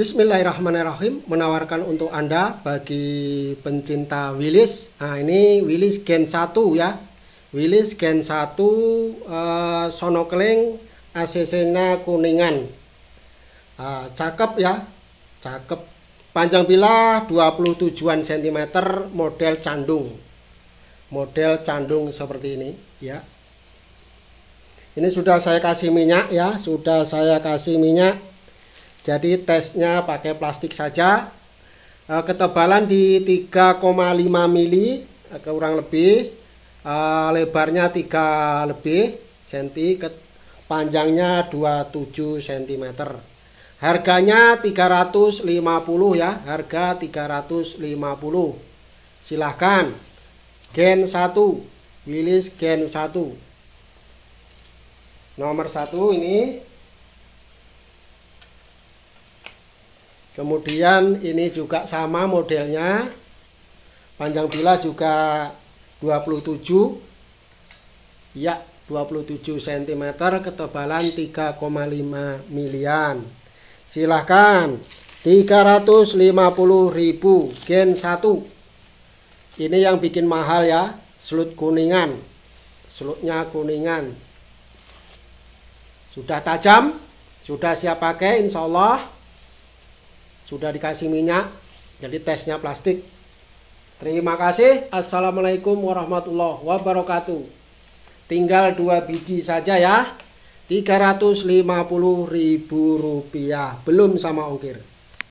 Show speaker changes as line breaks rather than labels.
Bismillahirrahmanirrahim menawarkan untuk Anda bagi pencinta Willis. Nah, ini Willis Gen 1 ya. Willis Gen 1 eh, Sonokeling ACC-nya kuningan. Eh, cakep ya. Cakep. Panjang bilah 27-an cm model candung. Model candung seperti ini ya. Ini sudah saya kasih minyak ya, sudah saya kasih minyak jadi tesnya pakai plastik saja. Eh, ketebalan di 3,5 mili eh, kurang lebih. Eh, lebarnya 3 lebih senti, panjangnya 27 cm. Harganya 350 ya, harga 350. Silahkan. Gen 1, Wilis Gen 1. Nomor 1 ini kemudian ini juga sama modelnya panjang bilah juga 27 ya 27 cm ketebalan 3,5 milian silahkan 350.000 gen 1 ini yang bikin mahal ya selut kuningan selutnya kuningan sudah tajam sudah siap pakai insya Allah sudah dikasih minyak jadi tesnya plastik terima kasih assalamualaikum warahmatullahi wabarakatuh tinggal dua biji saja ya 350 ribu rupiah belum sama ongkir